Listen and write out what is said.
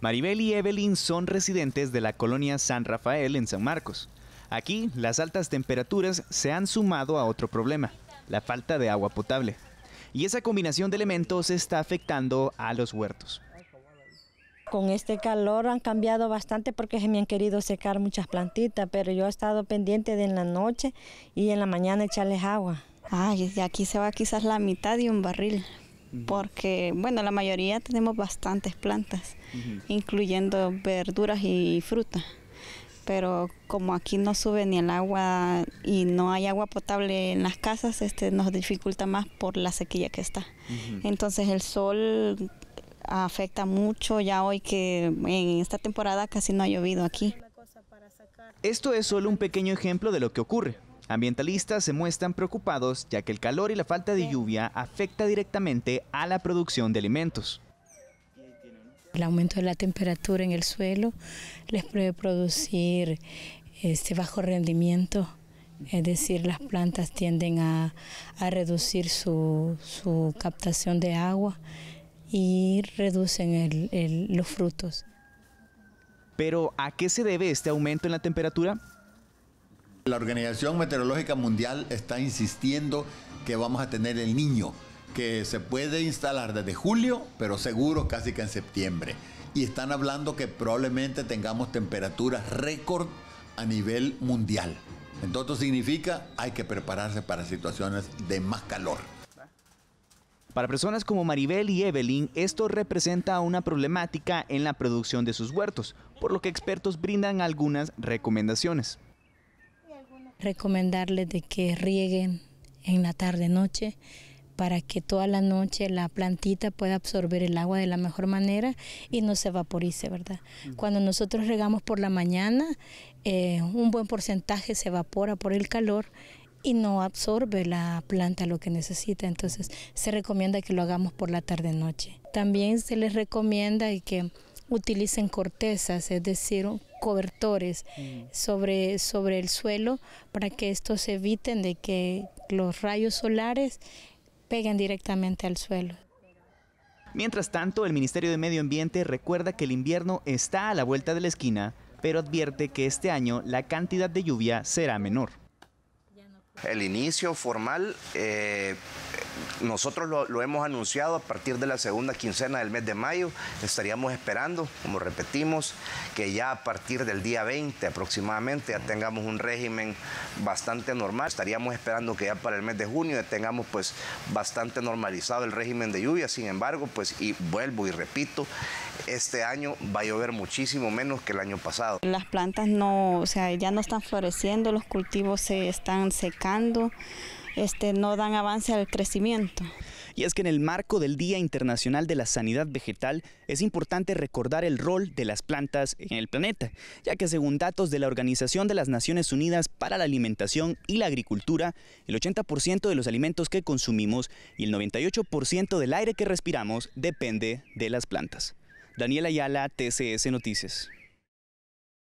Maribel y Evelyn son residentes de la colonia San Rafael en San Marcos. Aquí las altas temperaturas se han sumado a otro problema, la falta de agua potable. Y esa combinación de elementos está afectando a los huertos. Con este calor han cambiado bastante porque se me han querido secar muchas plantitas, pero yo he estado pendiente de en la noche y en la mañana echarles agua. Ay, de aquí se va quizás la mitad de un barril, porque, bueno, la mayoría tenemos bastantes plantas, incluyendo verduras y frutas. Pero como aquí no sube ni el agua y no hay agua potable en las casas, este nos dificulta más por la sequía que está. Entonces el sol afecta mucho ya hoy que en esta temporada casi no ha llovido aquí. Esto es solo un pequeño ejemplo de lo que ocurre. Ambientalistas se muestran preocupados ya que el calor y la falta de lluvia afecta directamente a la producción de alimentos. El aumento de la temperatura en el suelo les puede producir este bajo rendimiento, es decir, las plantas tienden a, reducir su, captación de agua y reducen los frutos. Pero, ¿a qué se debe este aumento en la temperatura? La Organización Meteorológica Mundial está insistiendo que vamos a tener el niño, que se puede instalar desde julio, pero seguro casi que en septiembre. Y están hablando que probablemente tengamos temperaturas récord a nivel mundial. Entonces significa hay que prepararse para situaciones de más calor. Para personas como Maribel y Evelyn, esto representa una problemática en la producción de sus huertos, por lo que expertos brindan algunas recomendaciones recomendarles de que rieguen en la tarde-noche para que toda la noche la plantita pueda absorber el agua de la mejor manera y no se evaporice, ¿verdad? Cuando nosotros regamos por la mañana, eh, un buen porcentaje se evapora por el calor y no absorbe la planta lo que necesita, entonces se recomienda que lo hagamos por la tarde-noche. También se les recomienda que utilicen cortezas, es decir, cobertores mm. sobre, sobre el suelo para que estos eviten de que los rayos solares peguen directamente al suelo. Mientras tanto, el Ministerio de Medio Ambiente recuerda que el invierno está a la vuelta de la esquina, pero advierte que este año la cantidad de lluvia será menor. El inicio formal eh, nosotros lo, hemos anunciado a partir de la segunda quincena del mes de mayo. Estaríamos esperando, como repetimos, que ya a partir del día 20 aproximadamente ya tengamos un régimen bastante normal. Estaríamos esperando que ya para el mes de junio ya tengamos pues bastante normalizado el régimen de lluvia. Sin embargo, pues y vuelvo y repito, este año va a llover muchísimo menos que el año pasado. Las plantas no, o sea, ya no están floreciendo, los cultivos se están secando este, no dan avance al crecimiento. Y es que en el marco del Día Internacional de la Sanidad Vegetal es importante recordar el rol de las plantas en el planeta, ya que según datos de la Organización de las Naciones Unidas para la Alimentación y la Agricultura, el 80% de los alimentos que consumimos y el 98% del aire que respiramos depende de las plantas. Daniel Ayala, TCS Noticias.